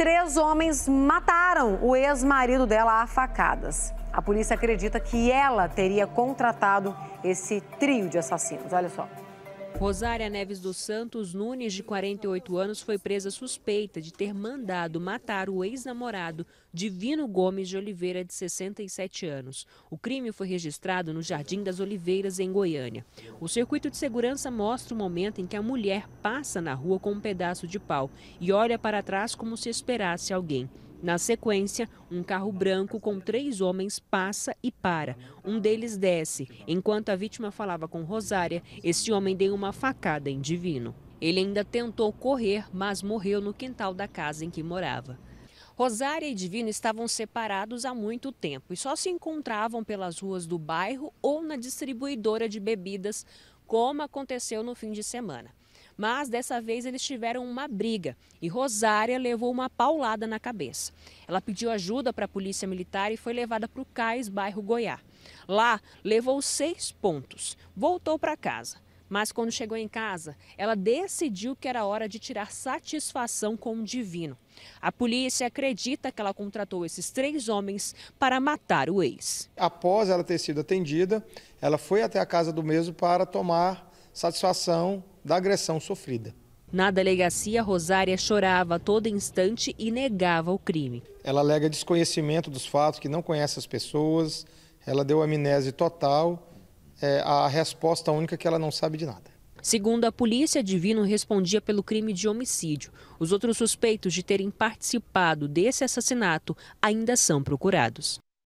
três homens mataram o ex-marido dela a facadas. A polícia acredita que ela teria contratado esse trio de assassinos. Olha só. Rosária Neves dos Santos Nunes, de 48 anos, foi presa suspeita de ter mandado matar o ex-namorado Divino Gomes de Oliveira, de 67 anos. O crime foi registrado no Jardim das Oliveiras, em Goiânia. O circuito de segurança mostra o momento em que a mulher passa na rua com um pedaço de pau e olha para trás como se esperasse alguém. Na sequência, um carro branco com três homens passa e para. Um deles desce. Enquanto a vítima falava com Rosária, esse homem deu uma facada em Divino. Ele ainda tentou correr, mas morreu no quintal da casa em que morava. Rosária e Divino estavam separados há muito tempo e só se encontravam pelas ruas do bairro ou na distribuidora de bebidas, como aconteceu no fim de semana mas dessa vez eles tiveram uma briga e Rosária levou uma paulada na cabeça. Ela pediu ajuda para a polícia militar e foi levada para o Cais, bairro Goiá. Lá, levou seis pontos. Voltou para casa. Mas quando chegou em casa, ela decidiu que era hora de tirar satisfação com o divino. A polícia acredita que ela contratou esses três homens para matar o ex. Após ela ter sido atendida, ela foi até a casa do mesmo para tomar satisfação da agressão sofrida. Na delegacia, Rosária chorava a todo instante e negava o crime. Ela alega desconhecimento dos fatos, que não conhece as pessoas, ela deu amnésia total, é, a resposta única é que ela não sabe de nada. Segundo a polícia, Divino respondia pelo crime de homicídio. Os outros suspeitos de terem participado desse assassinato ainda são procurados.